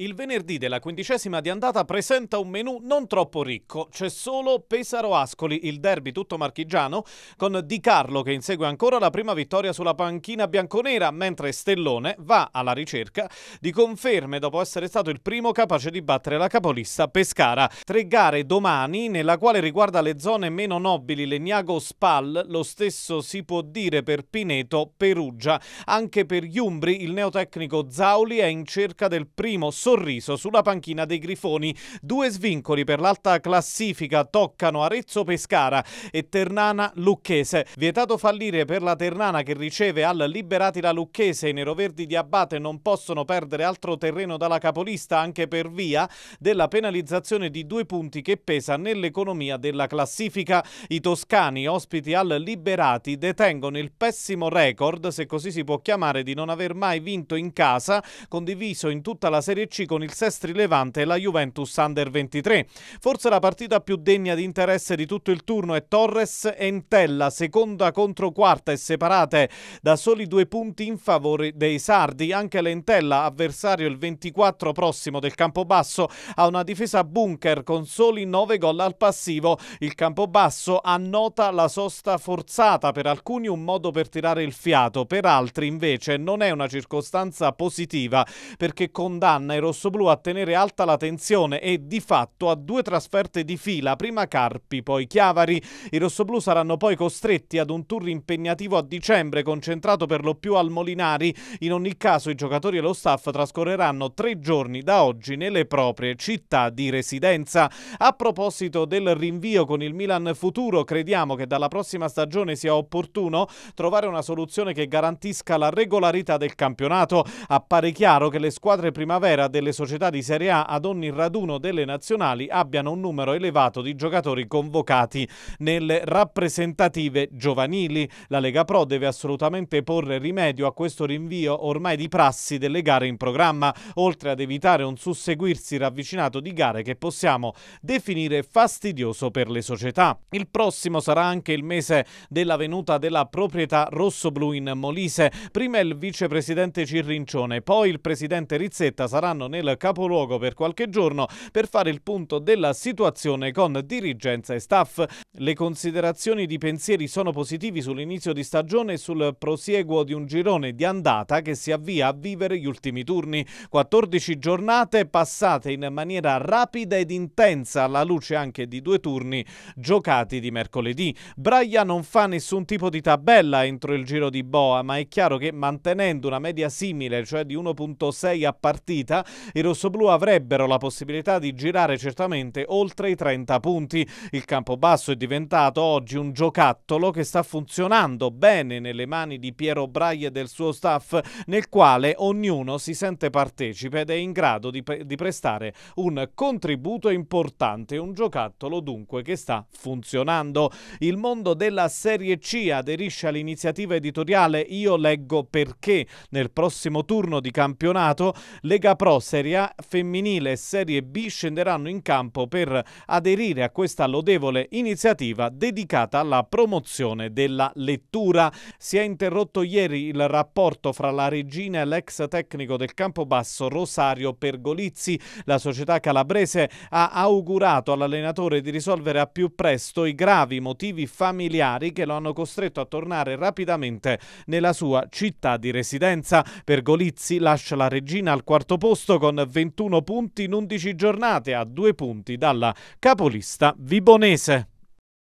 Il venerdì della quindicesima di andata presenta un menù non troppo ricco. C'è solo Pesaro Ascoli, il derby tutto marchigiano, con Di Carlo che insegue ancora la prima vittoria sulla panchina bianconera, mentre Stellone va alla ricerca di conferme dopo essere stato il primo capace di battere la capolista Pescara. Tre gare domani, nella quale riguarda le zone meno nobili Legnago Spal, lo stesso si può dire per Pineto Perugia. Anche per gli Umbri il neotecnico Zauli è in cerca del primo sorriso sulla panchina dei Grifoni. Due svincoli per l'alta classifica toccano Arezzo Pescara e Ternana Lucchese. Vietato fallire per la Ternana che riceve al Liberati la Lucchese. I neroverdi di Abate non possono perdere altro terreno dalla capolista anche per via della penalizzazione di due punti che pesa nell'economia della classifica. I toscani, ospiti al Liberati, detengono il pessimo record, se così si può chiamare, di non aver mai vinto in casa, condiviso in tutta la Serie C Lecce con il Sestri Levante e la Juventus Under 23. Forse la partita più degna di interesse di tutto il turno è Torres e Intella, seconda contro quarta e separate da soli due punti in favore dei Sardi. Anche l'Entella, avversario il 24 prossimo del Campobasso, ha una difesa bunker con soli 9 gol al passivo. Il Campobasso annota la sosta forzata, per alcuni un modo per tirare il fiato, per altri invece non è una circostanza positiva perché condanna i rossoblù a tenere alta la tensione e di fatto a due trasferte di fila, prima Carpi, poi Chiavari. I rossoblù saranno poi costretti ad un tour impegnativo a dicembre, concentrato per lo più al Molinari. In ogni caso i giocatori e lo staff trascorreranno tre giorni da oggi nelle proprie città di residenza. A proposito del rinvio con il Milan futuro, crediamo che dalla prossima stagione sia opportuno trovare una soluzione che garantisca la regolarità del campionato. Appare chiaro che le squadre primavera del delle società di Serie A ad ogni raduno delle nazionali abbiano un numero elevato di giocatori convocati nelle rappresentative giovanili. La Lega Pro deve assolutamente porre rimedio a questo rinvio ormai di prassi delle gare in programma, oltre ad evitare un susseguirsi ravvicinato di gare che possiamo definire fastidioso per le società. Il prossimo sarà anche il mese della venuta della proprietà rossoblu in Molise. Prima il vicepresidente Cirrincione, poi il presidente Rizzetta saranno resteranno nel capoluogo per qualche giorno per fare il punto della situazione con dirigenza e staff. Le considerazioni di pensieri sono positivi sull'inizio di stagione e sul prosieguo di un girone di andata che si avvia a vivere gli ultimi turni. 14 giornate passate in maniera rapida ed intensa alla luce anche di due turni giocati di mercoledì. Braia non fa nessun tipo di tabella entro il giro di Boa, ma è chiaro che mantenendo una media simile, cioè di 1.6 a partita, i rossoblù avrebbero la possibilità di girare certamente oltre i 30 punti. Il Campobasso è diventato oggi un giocattolo che sta funzionando bene nelle mani di Piero Braille e del suo staff, nel quale ognuno si sente partecipe ed è in grado di, pre di prestare un contributo importante, un giocattolo dunque che sta funzionando. Il mondo della Serie C aderisce all'iniziativa editoriale Io leggo perché nel prossimo turno di campionato Lega Pro Serie A femminile e Serie B scenderanno in campo per aderire a questa lodevole iniziativa dedicata alla promozione della lettura. Si è interrotto ieri il rapporto fra la regina e l'ex tecnico del Campobasso Rosario Pergolizzi. La società calabrese ha augurato all'allenatore di risolvere a più presto i gravi motivi familiari che lo hanno costretto a tornare rapidamente nella sua città di residenza. Pergolizzi lascia la regina al quarto posto posto con 21 punti in 11 giornate a due punti dalla capolista Vibonese.